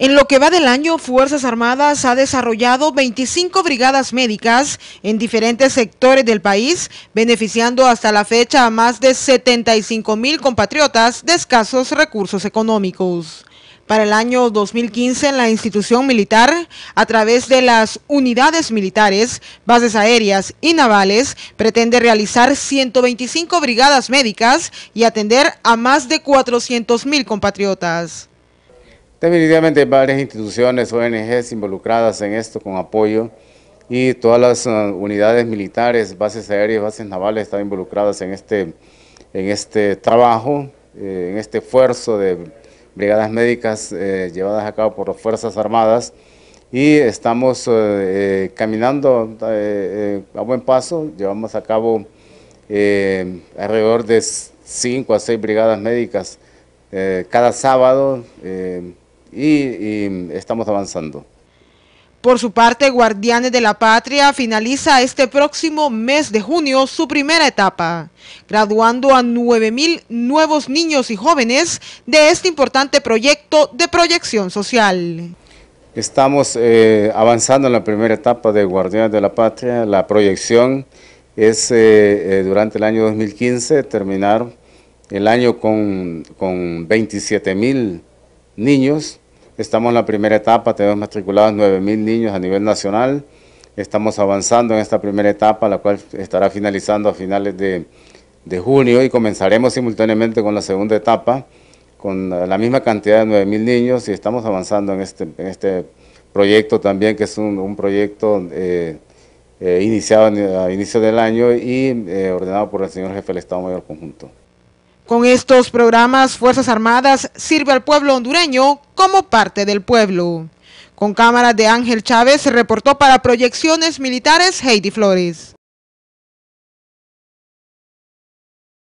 En lo que va del año, Fuerzas Armadas ha desarrollado 25 brigadas médicas en diferentes sectores del país, beneficiando hasta la fecha a más de 75 mil compatriotas de escasos recursos económicos. Para el año 2015, la institución militar, a través de las unidades militares, bases aéreas y navales, pretende realizar 125 brigadas médicas y atender a más de 400 mil compatriotas. Definitivamente hay varias instituciones, ONGs involucradas en esto con apoyo y todas las eh, unidades militares, bases aéreas, bases navales están involucradas en este, en este trabajo, eh, en este esfuerzo de brigadas médicas eh, llevadas a cabo por las Fuerzas Armadas y estamos caminando a buen paso, llevamos a cabo alrededor de 5 a 6 brigadas médicas cada sábado y, estamos avanzando. Por su parte, Guardianes de la Patria finaliza este próximo mes de junio su primera etapa, graduando a 9.000 nuevos niños y jóvenes de este importante proyecto de proyección social. Estamos eh, avanzando en la primera etapa de Guardianes de la Patria. La proyección es eh, eh, durante el año 2015 terminar el año con, con 27.000 niños Estamos en la primera etapa, tenemos matriculados 9.000 niños a nivel nacional. Estamos avanzando en esta primera etapa, la cual estará finalizando a finales de, junio y comenzaremos simultáneamente con la segunda etapa, con la misma cantidad de 9.000 niños y estamos avanzando este, en este, proyecto también, que es un, proyecto eh, eh, iniciado a inicio del año y eh, ordenado por el señor jefe del Estado Mayor Conjunto. Con estos programas, Fuerzas Armadas sirve al pueblo hondureño como parte del pueblo. Con cámaras de Ángel Chávez se reportó para Proyecciones Militares Heidi Flores.